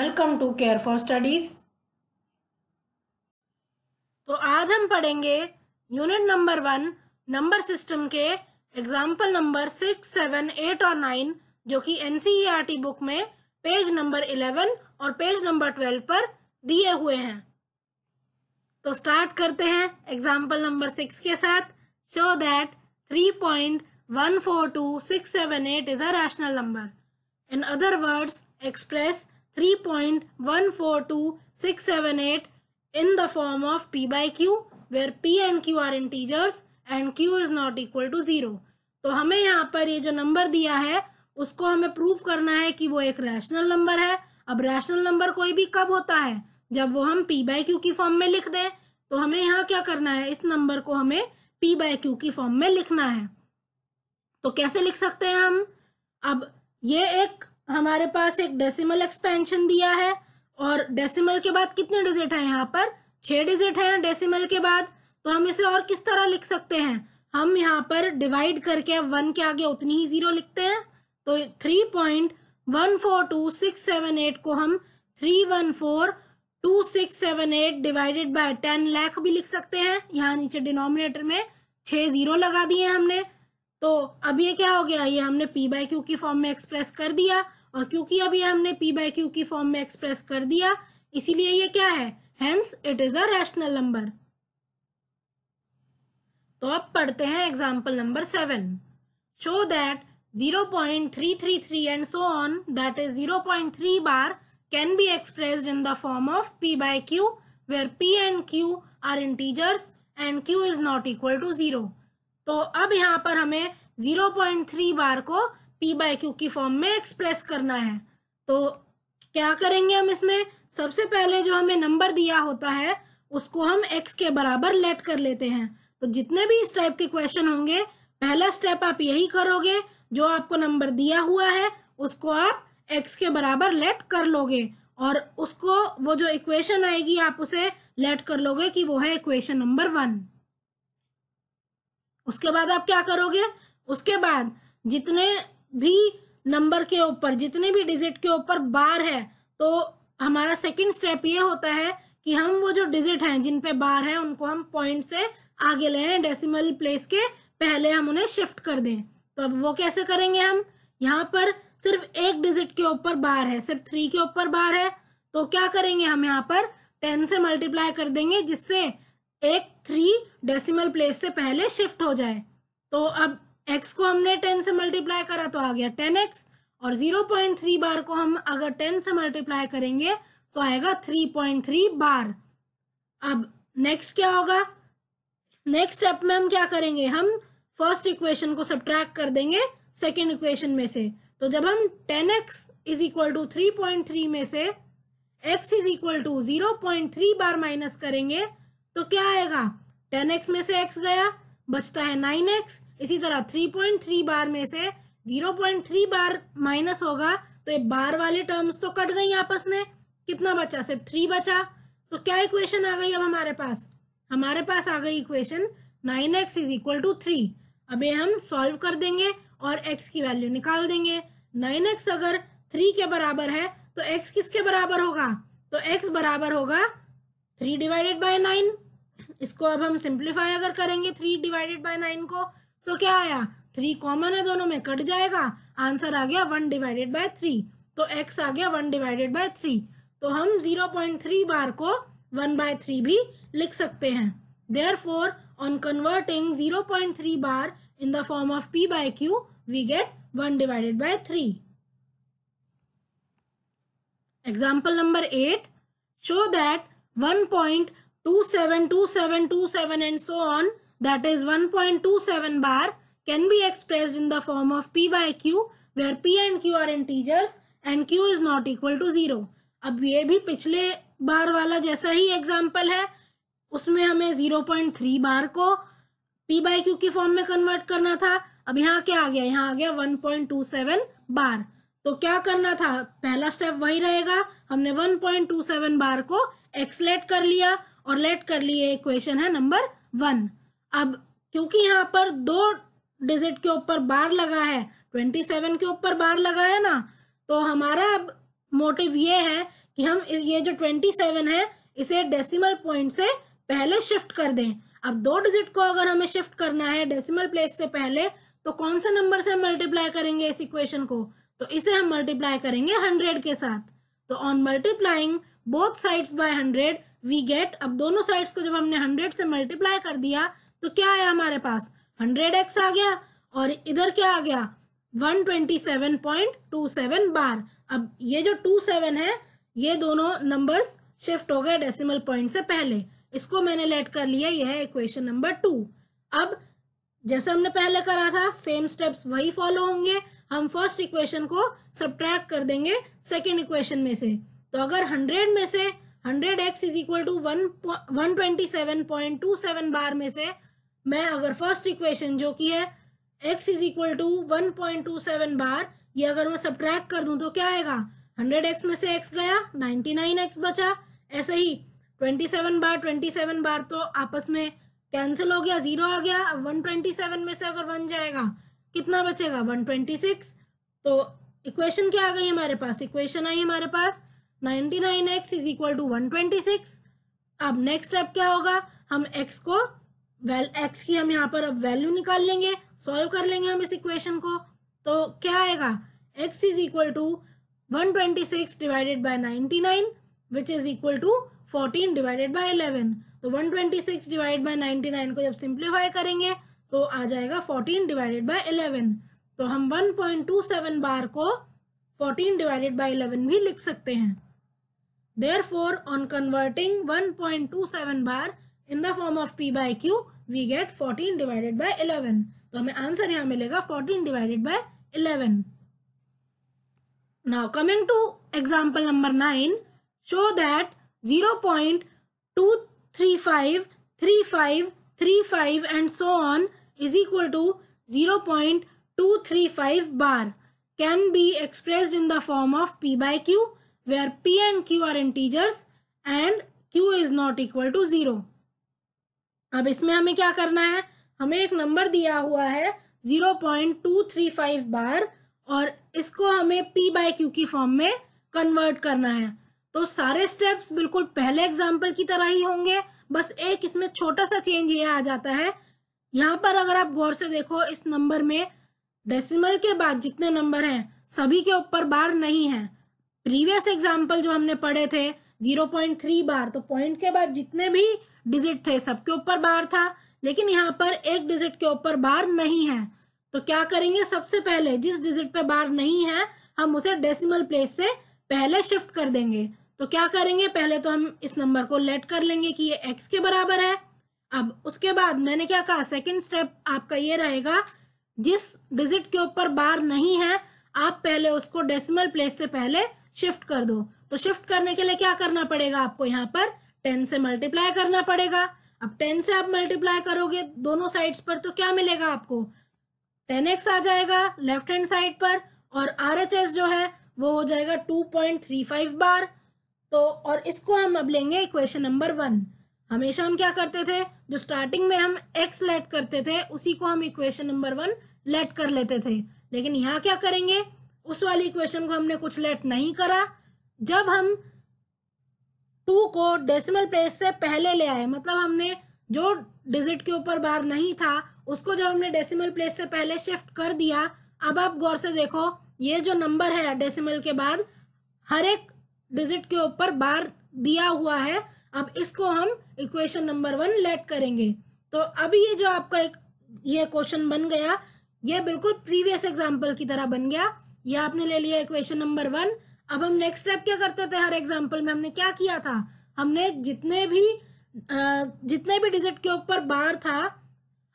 Welcome to care for studies तो आज हम पढ़ेंगे unit number one number system के example number six seven eight और नाइन जो कि एनसीईआरटी बुक e में पेज नंबर इलेवन और पेज नंबर ट्वेल्व पर दिए हुए हैं तो स्टार्ट करते हैं एग्जाम्पल नंबर सिक्स के साथ show that three point one four two six seven eight is a rational number in other words express 3.142678 in the form of P by Q where P and Q are integers and Q is not equal to zero. तो हमें यहाँ पर ये जो number दिया है उसको हमें प्रूव करना है कि वो एक रैशनल नंबर है अब रैशनल नंबर कोई भी कब होता है जब वो हम पी बाई क्यू की फॉर्म में लिख दें तो हमें यहाँ क्या करना है इस नंबर को हमें पी बाई क्यू की फॉर्म में लिखना है तो कैसे लिख सकते हैं हम अब ये एक हमारे पास एक डेसिमल एक्सपेंशन दिया है और डेसिमल के बाद कितने डिजिट है यहाँ पर छह डिजिट है डेसिमल के बाद तो हम इसे और किस तरह लिख सकते हैं हम यहाँ पर डिवाइड करके वन के आगे उतनी ही जीरो लिखते हैं तो three point one four two six seven eight को हम three one four two six seven eight divided by ten lakh भी लिख सकते हैं यहाँ नीचे डिनोमिनेटर में छह जीरो लगा दिए हमने तो अब ये क्या हो गया ये हमने पी बाय क्यू की फॉर्म में एक्सप्रेस कर दिया और क्योंकि अभी हमने पी बाई क्यू की फॉर्म में एक्सप्रेस कर दिया इसीलिए ये क्या है hence it is a rational number तो अब पढ़ते हैं example number seven show that 0.333 and so on that is 0.3 bar can be expressed in the form of p by q where p and q are integers and Q is not equal to zero तो अब यहाँ पर हमें zero point three bar को p by Q की form में express करना है तो क्या करेंगे हम इसमें सबसे पहले जो हमें नंबर दिया होता है उसको हम एक्स के बराबर लेट कर लेते हैं तो जितने भी इस टाइप के क्वेश्चन होंगे पहला स्टेप आप यही करोगे जो आपको नंबर दिया हुआ है उसको आप एक्स के बराबर लेट कर लोगे और उसको वो जो इक्वेशन आएगी आप उसे लेट कर लोगे कि वो है इक्वेशन नंबर वन उसके बाद आप क्या करोगे उसके बाद जितने भी नंबर के ऊपर जितने भी डिजिट के ऊपर बार है तो हमारा सेकंड स्टेप ये होता है कि हम वो जो डिजिट हैं जिन पे बार है उनको हम पॉइंट से आगे ले डेसिमल प्लेस के पहले हम उन्हें शिफ्ट कर दें तो अब वो कैसे करेंगे हम यहाँ पर सिर्फ एक डिजिट के ऊपर बार है सिर्फ थ्री के ऊपर बार है तो क्या करेंगे हम यहाँ पर टेन से मल्टीप्लाई कर देंगे जिससे एक थ्री डेसिमल प्लेस से पहले शिफ्ट हो जाए तो अब एक्स को हमने टेन से मल्टीप्लाई करा तो आ गया टेन एक्स और जीरो पॉइंट थ्री बार को हम अगर टेन से मल्टीप्लाई करेंगे तो आएगा थ्री पॉइंट थ्री बार अब नेक्स्ट क्या होगा नेक्स्ट स्टेप में हम क्या करेंगे हम फर्स्ट इक्वेशन को सब्ट्रैक्ट कर देंगे सेकेंड इक्वेशन में से तो जब हम ten x is equal to three point three में से x is equal to zero point three bar minus करेंगे तो क्या आएगा टेन एक्स में से एक्स गया बचता है नाइन एक्स इसी तरह थ्री पॉइंट थ्री बार में से zero point three bar minus होगा तो ये बार वाले टर्म्स तो कट गई आपस में कितना बचा सिर्फ थ्री बचा तो क्या इक्वेशन आ गई अब हमारे पास हमारे पास आ गई equation nine x is equal to three अब ये हम सॉल्व कर देंगे और एक्स की वैल्यू निकाल देंगे नाइन एक्स अगर थ्री के बराबर है तो एक्स किसके बराबर होगा तो एक्स बराबर होगा थ्री डिवाइडेड बाय नाइन इसको अब हम सिंप्लीफाई अगर करेंगे थ्री डिवाइडेड बाय नाइन को तो क्या आया थ्री कॉमन है दोनों में कट जाएगा आंसर आ गया वन डिवाइडेड बाय थ्री तो एक्स आ गया वन डिवाइडेड बाय थ्री तो हम जीरो पॉइंट थ्री बार को वन बाय थ्री भी लिख सकते हैं therefore on converting zero point three bar in the form of p by q we get one divided by three example number eight show that one point two two two seven seven seven and so on that is one point two seven bar can be expressed in the form of p by q where p and q are integers and q is not equal to zero. अब ये भी पिछले बार वाला जैसा ही example है उसमें हमें zero point three bar को p बाई क्यू की फॉर्म में कन्वर्ट करना था अब यहाँ क्या आ गया यहाँ आ गया one point two seven bar तो क्या करना था पहला स्टेप वही रहेगा हमने one point two seven bar को एक्सलेट कर लिया और लेट कर लिए इक्वेशन है नंबर वन अब क्योंकि यहाँ पर दो डिजिट के ऊपर बार लगा है ट्वेंटी सेवन के ऊपर बार लगा है ना तो हमारा अब मोटिव ये है कि हम ये जो ट्वेंटी सेवन है इसे डेसिमल पॉइंट से पहले शिफ्ट कर दें अब दो डिजिट को अगर हमें शिफ्ट करना है डेसिमल प्लेस से पहले तो कौन से नंबर से मल्टीप्लाई करेंगे इस इक्वेशन को तो इसे हम मल्टीप्लाई करेंगे हंड्रेड के साथ तो on multiplying both sides by hundred we get अब दोनों साइड्स को जब हमने हंड्रेड से मल्टीप्लाई कर दिया तो क्या आया हमारे पास हंड्रेड एक्स आ गया और इधर क्या आ गया one twenty seven point two seven bar अब ये जो टू सेवन है ये दोनों नंबर्स शिफ्ट हो गए डेसिमल पॉइंट से पहले इसको मैंने लेट कर लिया यह है इक्वेशन नंबर टू अब जैसे हमने पहले करा था सेम स्टेप्स वही फॉलो होंगे हम फर्स्ट इक्वेशन को सब्ट्रैक्ट कर देंगे सेकेंड इक्वेशन में से तो अगर हंड्रेड में से hundred x is equal to one one twenty seven point two seven bar में से मैं अगर फर्स्ट इक्वेशन जो कि है x is equal to one point two seven bar ये अगर मैं सब कर दूं तो क्या आएगा हंड्रेड एक्स में से एक्स गया नाइन्टी नाइन एक्स बचा ऐसे ही twenty seven bar twenty seven bar तो आपस में कैंसिल हो गया जीरो आ गया अब वन ट्वेंटी सेवन में से अगर वन जाएगा कितना बचेगा वन ट्वेंटी सिक्स तो इक्वेशन क्या आ गई हमारे पास इक्वेशन आई हमारे पास 99x is equal to one twenty six अब नेक्स्ट स्टेप क्या होगा हम x को वेल well, x की हम यहाँ पर अब वैल्यू निकाल लेंगे सॉल्व कर लेंगे हम इस इक्वेशन को तो क्या आएगा x is equal to one twenty six divided by ninety nine which is equal to fourteen divided by eleven तो one twenty six divide by ninety nine को जब सिंप्लीफाई करेंगे तो आ जाएगा फोर्टीन डिवाइडेड बाई इलेवन तो हम one point two seven bar को fourteen divided by eleven भी लिख सकते हैं Therefore, on converting 1.27 bar in the form of P by Q, we get 14 divided by 11. तो हमें आंसर यहाँ मिलेगा 14 divided by 11. Now coming to example number 9, show that 0.235, 35, 35 and so on is equal to 0.235 bar can be expressed in the form of P by Q where p and q are integers and q is not equal to zero. अब इसमें हमें क्या करना है हमें एक number दिया हुआ है zero point two three five bar और इसको हमें p बाय क्यू की फॉर्म में कन्वर्ट करना है तो सारे स्टेप्स बिल्कुल पहले एग्जाम्पल की तरह ही होंगे बस एक इसमें छोटा सा चेंज ये आ जाता है यहाँ पर अगर आप गौर से देखो इस नंबर में डेसिमल के बाद जितने नंबर हैं सभी के ऊपर बार नहीं है प्रीवियस एग्जाम्पल जो हमने पढ़े थे 0.3 बार तो पॉइंट के बाद जितने भी डिजिट थे सबके ऊपर बार था लेकिन यहाँ पर एक डिजिट के ऊपर बार नहीं है तो क्या करेंगे सबसे पहले जिस डिजिट पे बार नहीं है हम उसे डेसिमल प्लेस से पहले शिफ्ट कर देंगे तो क्या करेंगे पहले तो हम इस नंबर को लेट कर लेंगे कि ये एक्स के बराबर है अब उसके बाद मैंने क्या कहा सेकेंड स्टेप आपका ये रहेगा जिस डिजिट के ऊपर बार नहीं है आप पहले उसको डेसिमल प्लेस से पहले शिफ्ट कर दो तो शिफ्ट करने के लिए क्या करना पड़ेगा आपको यहाँ पर टेन से मल्टीप्लाई करना पड़ेगा अब टेन से आप मल्टीप्लाई करोगे दोनों साइड्स पर तो क्या मिलेगा आपको टेन एक्स आ जाएगा लेफ्ट हैंड साइड पर और आर एच एस जो है वो हो जाएगा two point three five bar तो और इसको हम अब लेंगे इक्वेशन नंबर वन हमेशा हम क्या करते थे जो स्टार्टिंग में हम एक्स लेट करते थे उसी को हम इक्वेशन नंबर वन लेट कर लेते थे लेकिन यहाँ क्या करेंगे उस वाली इक्वेशन को हमने कुछ लेट नहीं करा जब हम टू को डेसिमल प्लेस से पहले ले आए मतलब हमने जो डिजिट के ऊपर बार नहीं था उसको जब हमने डेसिमल प्लेस से पहले शिफ्ट कर दिया अब आप गौर से देखो ये जो नंबर है डेसिमल के बाद हर एक डिजिट के ऊपर बार दिया हुआ है अब इसको हम इक्वेशन नंबर वन लेट करेंगे तो अभी ये जो आपका एक ये क्वेश्चन बन गया ये बिल्कुल प्रीवियस एग्जाम्पल की तरह बन गया ये आपने ले लिया इक्वेशन नंबर वन अब हम नेक्स्ट स्टेप क्या करते थे हर एग्जाम्पल में हमने क्या किया था हमने जितने भी जितने भी डिजिट के ऊपर बार था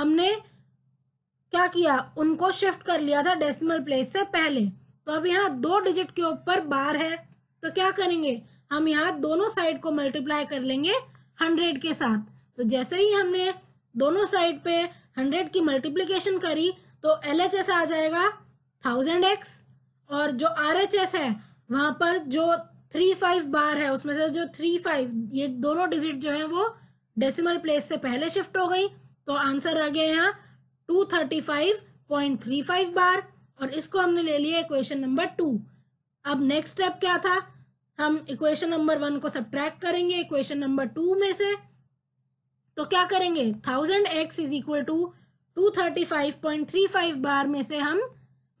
हमने क्या किया उनको शिफ्ट कर लिया था डेसिमल प्लेस से पहले तो अब यहाँ दो डिजिट के ऊपर बार है तो क्या करेंगे हम यहाँ दोनों साइड को मल्टीप्लाई कर लेंगे हंड्रेड के साथ तो जैसे ही हमने दोनों साइड पे हंड्रेड की मल्टीप्लीकेशन करी तो एल एच आ जाएगा थाउजेंड एक्स और जो आर एच एस है वहां पर जो थ्री फाइव बार है उसमें से जो थ्री फाइव ये दोनों डिजिट जो है वो डेसिमल प्लेस से पहले शिफ्ट हो गई तो आंसर आ गया यहाँ two thirty five point three five bar और इसको हमने ले लिया इक्वेशन नंबर टू अब नेक्स्ट स्टेप क्या था हम इक्वेशन नंबर वन को सब करेंगे इक्वेशन नंबर टू में से तो क्या करेंगे thousand x is equal to two thirty five point three five bar में से हम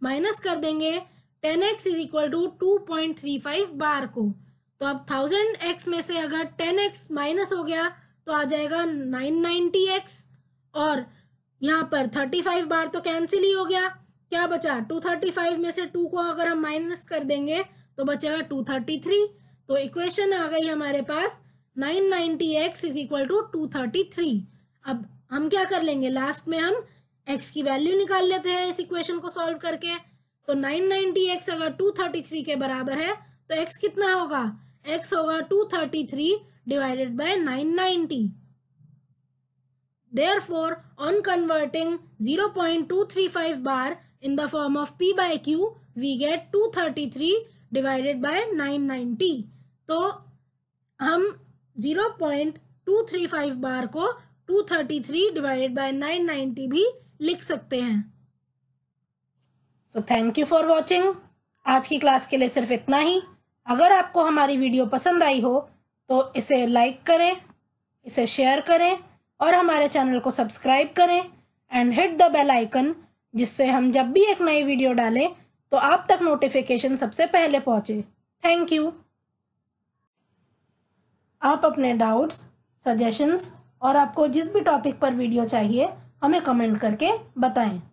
माइनस कर देंगे ten x is equal to two point three five bar को तो अब थाउजेंड एक्स में से अगर टेन एक्स माइनस हो गया तो आ जाएगा नाइन नाइनटी एक्स और यहाँ पर थर्टी फाइव बार तो कैंसिल ही हो गया क्या बचा टू थर्टी फाइव में से टू को अगर हम माइनस कर देंगे तो बचेगा टू थर्टी थ्री तो इक्वेशन आ गई हमारे पास nine ninety x is equal to two thirty three अब हम क्या कर लेंगे लास्ट में हम एक्स की वैल्यू निकाल लेते हैं इस इक्वेशन को सॉल्व करके तो 990x अगर 233 के बराबर है तो x कितना होगा x होगा 233 divided by 990 therefore on converting 0.235 bar in the form of p by q we get 233 divided by 990 तो हम 0.235 बार को 233 डिवाइडेड बाय 990 भी लिख सकते हैं so thank you for watching आज की क्लास के लिए सिर्फ इतना ही अगर आपको हमारी वीडियो पसंद आई हो तो इसे लाइक करें इसे शेयर करें और हमारे चैनल को सब्सक्राइब करें and hit the bell icon जिससे हम जब भी एक नई वीडियो डालें तो आप तक नोटिफिकेशन सबसे पहले पहुंचे थैंक यू आप अपने डाउट्स सजेशंस और आपको जिस भी टॉपिक पर वीडियो चाहिए हमें कमेंट करके बताएं